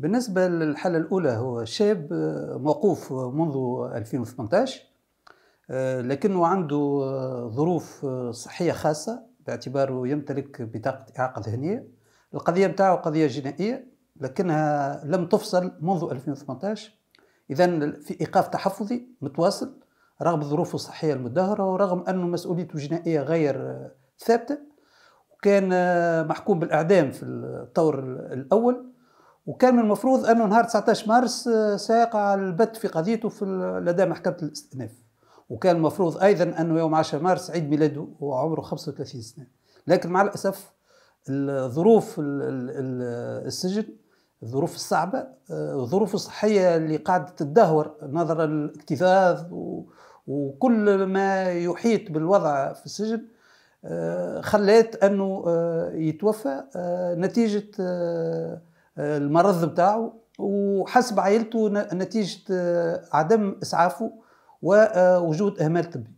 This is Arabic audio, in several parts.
بالنسبة للحالة الأولى هو شاب آه، موقوف آه، منذ 2018 آه، لكنه عنده ظروف صحية خاصة باعتباره يمتلك بطاقة إعاقة ذهنية القضية بتاعه قضية جنائية لكنها لم تفصل منذ 2018 إذا في إيقاف تحفظي متواصل رغم ظروفه الصحية المدهرة ورغم أنه مسؤوليته الجنائية غير ثابتة وكان محكوم بالإعدام في الطور الأول وكان من المفروض انه نهار 19 مارس آه، سيقع البت في قضيته في لدى محكمه الاستئناف وكان المفروض ايضا انه يوم 10 مارس عيد ميلاده وعمره 35 سنه لكن مع الاسف الظروف السجن الظروف الصعبة آه، الظروف الصحية اللي قاعدة تدهور نظرا للاكتظاظ وكل ما يحيط بالوضع في السجن آه، خلات أنه يتوفى نتيجة المرض بتاعه وحسب عائلته نتيجة آه، عدم إسعافه ووجود آه، إهمال طبي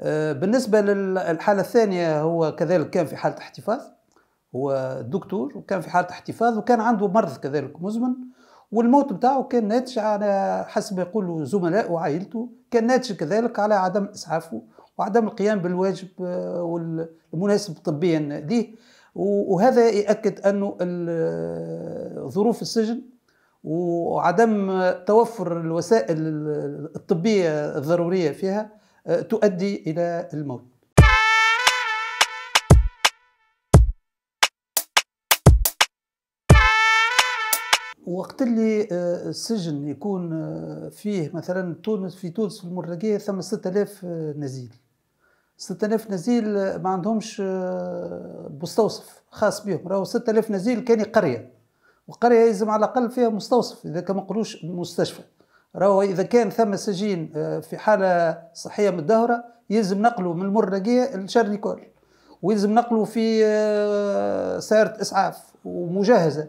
آه، بالنسبة للحالة الثانية هو كذلك كان في حالة احتفاظ هو دكتور وكان في حالة احتفاظ وكان عنده مرض كذلك مزمن والموت بتاعه كان ناتج على حسب ما يقولوا زملاء وعائلته كان ناتج كذلك على عدم إسعافه وعدم القيام بالواجب والمناسب طبيا ليه وهذا يأكد أنه ظروف السجن وعدم توفر الوسائل الطبية الضرورية فيها آه، تؤدي إلى الموت وقت اللي آه، السجن يكون آه، فيه مثلا تونس في تونس في المرقية ثم 6000 نزيل 6000 نزيل ما عندهمش آه، مستوصف خاص بهم راهو 6000 نزيل كان قريه وقريه يلزم على الاقل فيها مستوصف اذا كان ما نقولوش مستشفى راهو اذا كان ثم سجين آه، في حاله صحيه متدهوره يلزم نقله من المرنقيه لشر نيكول ويلزم نقله في آه، سياره اسعاف ومجهزه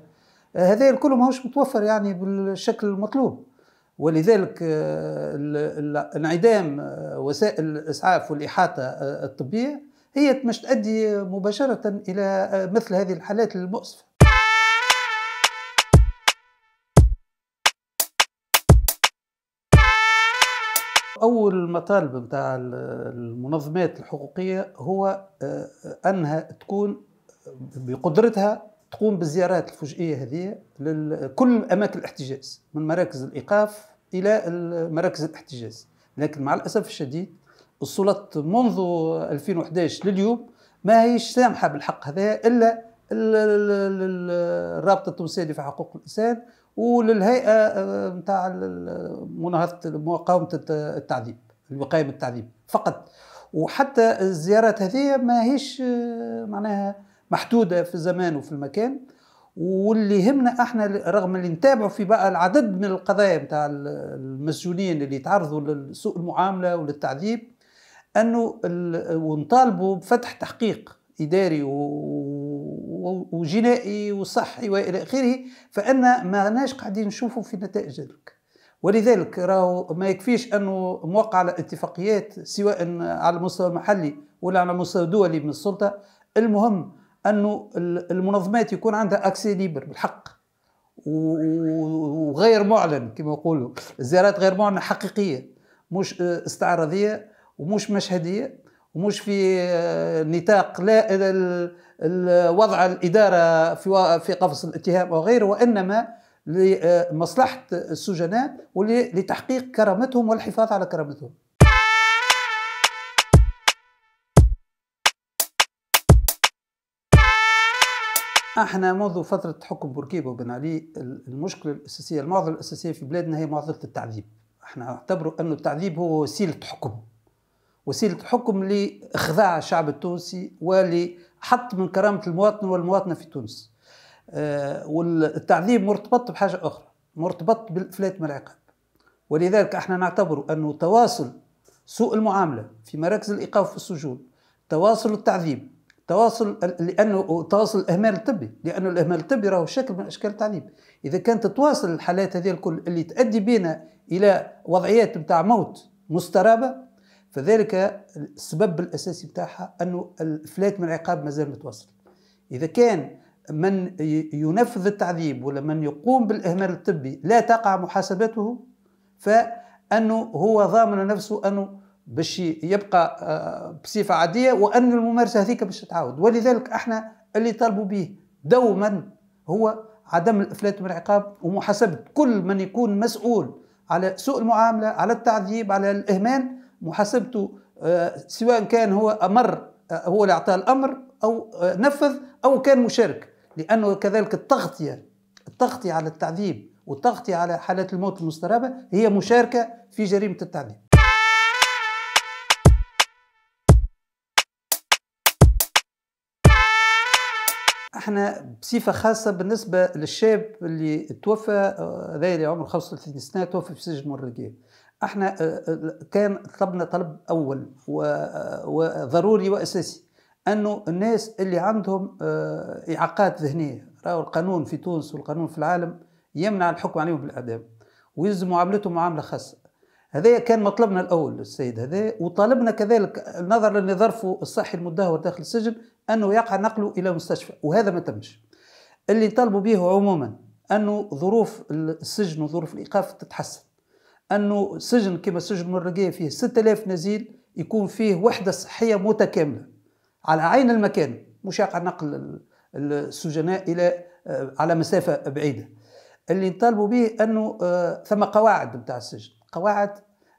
هذا الكل ماهوش متوفر يعني بالشكل المطلوب ولذلك آه، انعدام آه، وسائل الاسعاف والاحاطه آه، الطبيه هي مش تؤدي مباشره الى مثل هذه الحالات المؤسفه اول مطالب نتاع المنظمات الحقوقيه هو انها تكون بقدرتها تقوم بالزيارات الفجئيه هذه لكل اماكن الاحتجاز من مراكز الايقاف الى مراكز الاحتجاز لكن مع الاسف الشديد السلطة منذ 2011 لليوم ما هيش سامحه بالحق هذا الا الرابطه التونسيه في حقوق الانسان وللهيئه نتاع آه، مناهضه مقاومه التعذيب الوقايه التعذيب فقط وحتى الزيارات هذه هيش آه، معناها محدوده في الزمان وفي المكان واللي يهمنا احنا رغم اللي نتابعوا في بقى العدد من القضايا نتاع المسجونين اللي يتعرضوا لسوء المعامله وللتعذيب انه ونطالبوا بفتح تحقيق اداري وجنائي وصحي والى اخره فان ما ناش قاعدين نشوفوا في نتائج ذلك ولذلك راهو ما يكفيش انه موقع على اتفاقيات سواء على المستوى المحلي ولا على المستوى الدولي من السلطه المهم انه المنظمات يكون عندها اكسي ليبر بالحق وغير معلن كما يقولوا الزيارات غير معلنه حقيقيه مش آه، استعراضيه ومش مشهديه ومش في آه، نطاق لا الوضع الاداره في في قفص الاتهام او غيره وانما لمصلحه آه، السجناء ولتحقيق كرامتهم والحفاظ على كرامتهم احنا منذ فتره حكم بوركيبة وبن علي المشكله الاساسيه المعضله الاساسيه في بلادنا هي معضله التعذيب احنا نعتبروا أن التعذيب هو وسيله حكم وسيله حكم لاخضاع الشعب التونسي ولحط من كرامه المواطن والمواطنه في تونس آه، والتعذيب مرتبط بحاجه اخرى مرتبط بالافلات من العقاب ولذلك احنا نعتبر انه تواصل سوء المعامله في مراكز الايقاف والسجون تواصل التعذيب تواصل لانه تواصل الاهمال الطبي لانه الاهمال الطبي راهو شكل من اشكال التعذيب اذا كانت تتواصل الحالات هذه الكل اللي تؤدي بنا الى وضعيات نتاع موت مسترابه فذلك السبب الاساسي نتاعها انه الافلات من العقاب مازال متواصل اذا كان من ينفذ التعذيب ولا من يقوم بالاهمال الطبي لا تقع محاسبته فانه هو ضامن نفسه انه باش يبقى آه، بصفه عاديه وان الممارسه هذيك باش تتعاود ولذلك احنا اللي طالبوا به دوما هو عدم الافلات من العقاب ومحاسبه كل من يكون مسؤول على سوء المعامله على التعذيب على الاهمال محاسبته آه، سواء كان هو امر آه، هو اللي اعطى الامر او نفذ او كان مشارك لانه كذلك التغطيه التغطيه على التعذيب والتغطيه على حالات الموت المسترابه هي مشاركه في جريمه التعذيب احنا بصفه خاصه بالنسبه للشاب اللي توفى آه، هذا اللي عمره 35 سنه توفى في سجن موريتانيا احنا آه، آه، كان طلبنا طلب اول وضروري واساسي انه الناس اللي عندهم اعاقات ذهنيه راهو القانون في تونس والقانون في العالم يمنع الحكم عليهم بالاعدام ويلزم معاملتهم معامله خاصه هذا كان مطلبنا الاول السيد هذا وطالبنا كذلك نظرا لظرفه الصحي المدهور داخل السجن انه يقع نقله الى مستشفى وهذا ما تمش اللي طالبوا به عموما انه ظروف السجن وظروف الايقاف تتحسن انه سجن كما سجن مرقيه فيه 6000 نزيل يكون فيه وحده صحيه متكامله على عين المكان مش يقع نقل السجناء الى آه، على مسافه بعيده اللي نطالبوا به انه آه، ثم قواعد نتاع السجن قواعد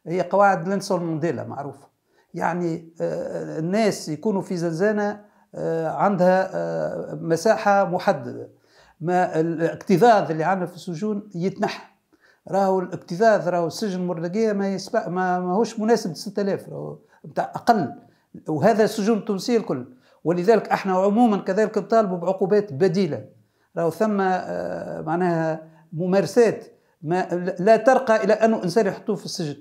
هي قواعد لينسون مانديلا معروفه يعني آه، الناس يكونوا في زنزانه آه، عندها آه، مساحه محدده ما الاكتظاظ اللي عندنا في السجون يتنحى راهو الاكتظاظ راهو السجن المرلقيه ما يسبق ما ماهوش مناسب ل 6000 راهو نتاع اقل وهذا السجون التونسيه الكل ولذلك احنا عموما كذلك نطالبوا بعقوبات بديله راهو ثم آه، معناها ممارسات ما لا ترقى الى انه انسان يحطوه في السجن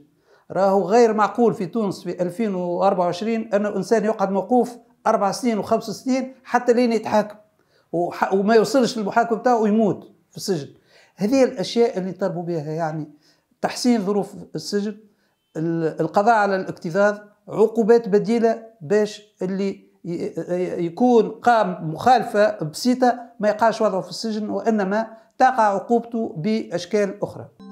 راهو غير معقول في تونس في 2024 انه انسان يقعد موقوف اربع سنين وخمس سنين حتى لين يتحاكم وما يوصلش للمحاكم بتاعه ويموت في السجن هذه الاشياء اللي طلبوا بها يعني تحسين ظروف السجن القضاء على الاكتظاظ عقوبات بديله باش اللي يكون قام مخالفه بسيطه ما يقعش وضعه في السجن وانما تقع عقوبته باشكال اخرى